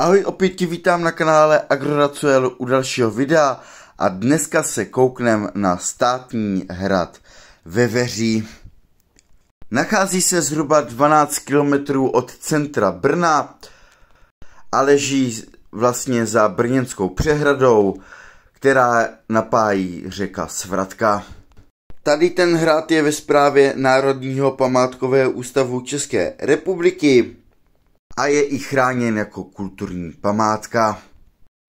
Ahoj, opět tě vítám na kanále AgroRacuel u dalšího videa a dneska se kouknem na státní hrad ve Veří. Nachází se zhruba 12 km od centra Brna a leží vlastně za Brněnskou přehradou, která napájí řeka Svratka. Tady ten hrad je ve zprávě Národního památkového ústavu České republiky a je i chráněn jako kulturní památka.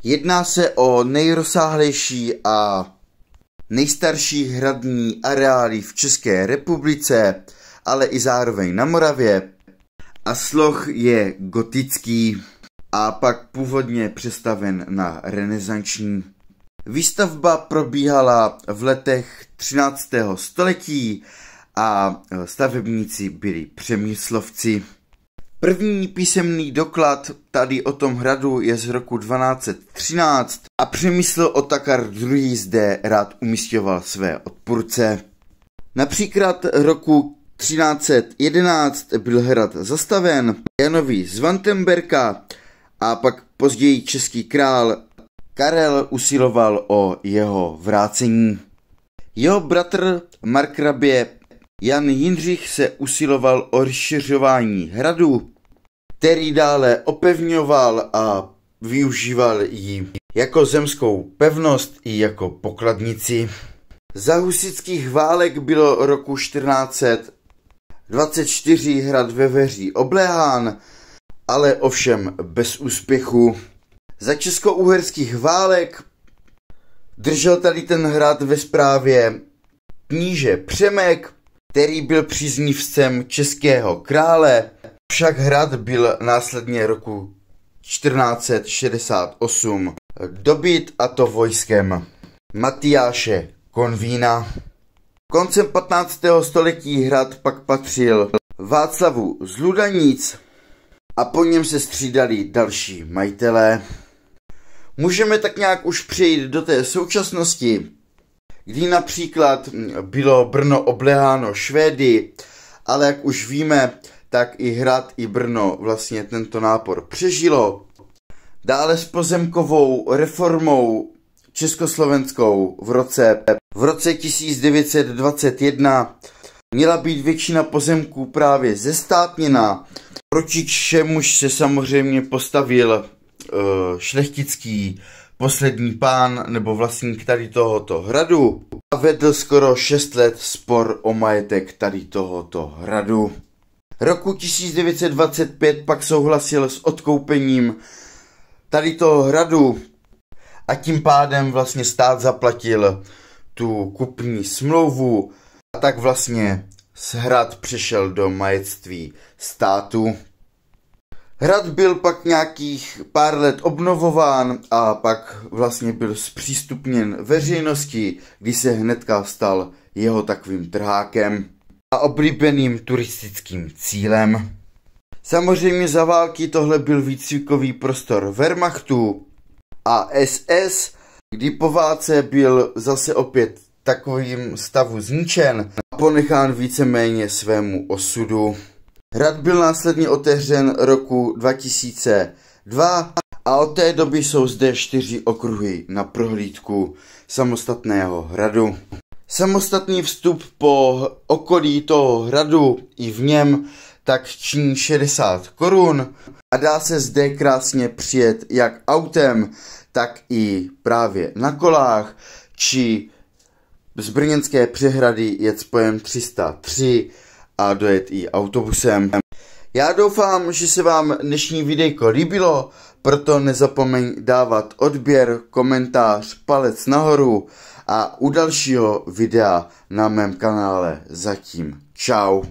Jedná se o nejrozsáhlejší a nejstarší hradní areály v České republice, ale i zároveň na Moravě. A sloh je gotický a pak původně přestaven na renesanční. Výstavba probíhala v letech 13. století a stavebníci byli přemyslovci. První písemný doklad tady o tom hradu je z roku 1213 a přemysl Otakar II. zde rád umístěval své odpůrce. Například roku 1311 byl hrad zastaven Janovi z Vantemberka a pak později český král Karel usiloval o jeho vrácení. Jeho bratr Markrabě Jan Jindřich se usiloval o rozšiřování hradu, který dále opevňoval a využíval ji jako zemskou pevnost i jako pokladnici. Za husických válek bylo roku 1424 hrad ve veří obléhán, ale ovšem bez úspěchu. Za česko-uherských válek držel tady ten hrad ve správě kníže Přemek, který byl příznivcem českého krále, však hrad byl následně roku 1468 dobyt a to vojskem Matyáše Konvína. Koncem 15. století hrad pak patřil Václavu z Ludaníc a po něm se střídali další majitelé. Můžeme tak nějak už přejít do té současnosti, kdy například mm, bylo Brno obleháno Švédy, ale jak už víme, tak i Hrad i Brno vlastně tento nápor přežilo. Dále s pozemkovou reformou československou v roce, v roce 1921 měla být většina pozemků právě zestátněna, proti čemuž se samozřejmě postavil uh, šlechtický Poslední pán nebo vlastník tady tohoto hradu a vedl skoro 6 let spor o majetek tady tohoto hradu. Roku 1925 pak souhlasil s odkoupením tady toho hradu a tím pádem vlastně stát zaplatil tu kupní smlouvu a tak vlastně hrad přešel do majetství státu. Hrad byl pak nějakých pár let obnovován a pak vlastně byl zpřístupněn veřejnosti, kdy se hnedka stal jeho takovým trhákem a oblíbeným turistickým cílem. Samozřejmě za války tohle byl výcvikový prostor Wehrmachtu a SS, kdy po válce byl zase opět takovým stavu zničen a ponechán víceméně svému osudu. Hrad byl následně otevřen roku 2002 a od té doby jsou zde čtyři okruhy na prohlídku samostatného hradu. Samostatný vstup po okolí toho hradu i v něm tak činí 60 korun a dá se zde krásně přijet jak autem, tak i právě na kolách, či z Brněnské přehrady je spojem 303 a dojet i autobusem. Já doufám, že se vám dnešní videjko líbilo, proto nezapomeň dávat odběr, komentář, palec nahoru a u dalšího videa na mém kanále zatím. Čau.